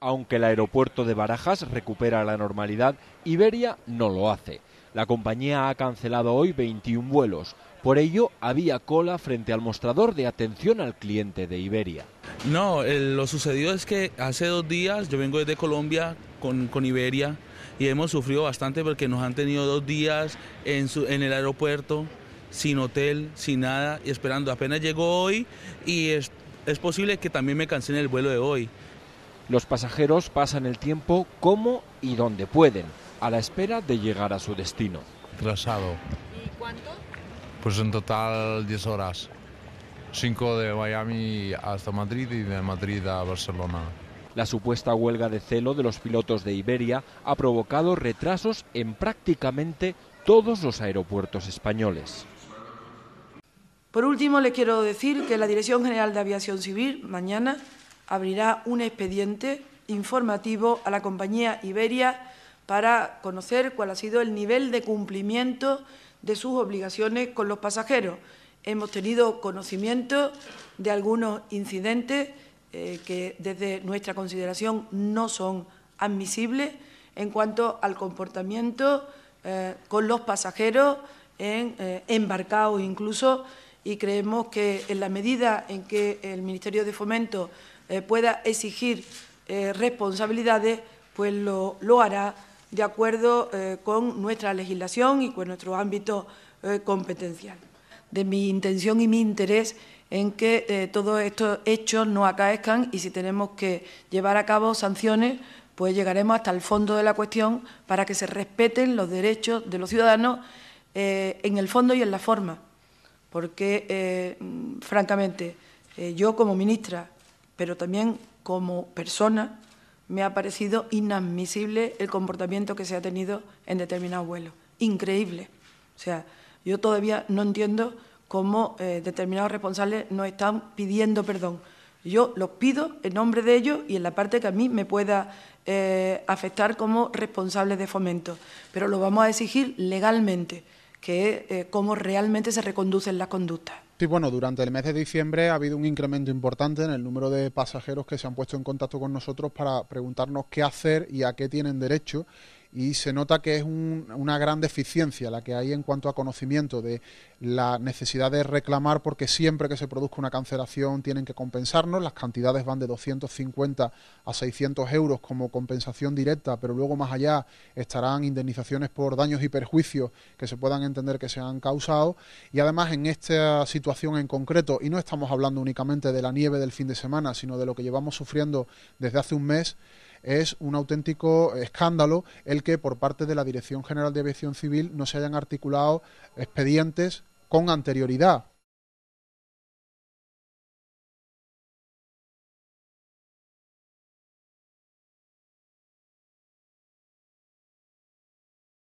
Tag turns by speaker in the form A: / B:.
A: Aunque el aeropuerto de Barajas recupera la normalidad, Iberia no lo hace. La compañía ha cancelado hoy 21 vuelos. Por ello, había cola frente al mostrador de atención al cliente de Iberia.
B: No, lo sucedido es que hace dos días yo vengo desde Colombia con, Iberia y hemos sufrido bastante porque nos han tenido dos días en, el aeropuerto, sin hotel, sin nada, y esperando. Apenas llegó hoy y es, es posible que también me cancelen el vuelo de hoy.
A: Los pasajeros pasan el tiempo como y donde pueden, a la espera de llegar a su destino. Trasado. ¿Y cuánto? Pues en total 10 horas. 5 de Miami hasta Madrid y de Madrid a Barcelona. La supuesta huelga de celo de los pilotos de Iberia ha provocado retrasos en prácticamente todos los aeropuertos españoles.
C: Por último, le quiero decir que la Dirección General de Aviación Civil mañana abrirá un expediente informativo a la compañía Iberia para conocer cuál ha sido el nivel de cumplimiento de sus obligaciones con los pasajeros. Hemos tenido conocimiento de algunos incidentes eh, que desde nuestra consideración no son admisibles en cuanto al comportamiento eh, con los pasajeros en, eh, embarcados incluso y creemos que en la medida en que el Ministerio de Fomento eh, pueda exigir eh, responsabilidades, pues lo, hará de acuerdo eh, con nuestra legislación y con nuestro ámbito competencial. De mi intención y mi interés en que todos estos hechos no acaezcan y si tenemos que llevar a cabo sanciones, pues llegaremos hasta el fondo de la cuestión para que se respeten los derechos de los ciudadanos en el fondo y en la forma porque, mm, francamente, yo como ministra pero también como persona me ha parecido inadmisible el comportamiento que se ha tenido en determinados vuelos. Increíble. O sea, yo todavía no entiendo cómo eh, determinados responsables nos están pidiendo perdón. Yo los pido en nombre de ellos y en la parte que a mí me pueda eh, afectar como responsable de fomento, pero lo vamos a exigir legalmente
D: que eh, cómo realmente se reconducen la conducta. Sí, bueno, durante el mes de diciembre ha habido un incremento importante en el número de pasajeros que se han puesto en contacto con nosotros para preguntarnos qué hacer y a qué tienen derecho y se nota que es una gran deficiencia la que hay en cuanto a conocimiento de la necesidad de reclamar porque siempre que se produzca una cancelación tienen que compensarnos, las cantidades van de 250 a 600 euros como compensación directa, pero luego más allá estarán indemnizaciones por daños y perjuicios que se puedan entender que se han causado y además en esta situación en concreto, y no estamos hablando únicamente de la nieve del fin de semana, sino de lo que llevamos sufriendo desde hace un mes, es un auténtico escándalo el que por parte de la Dirección General de Aviación Civil no se hayan articulado expedientes con anterioridad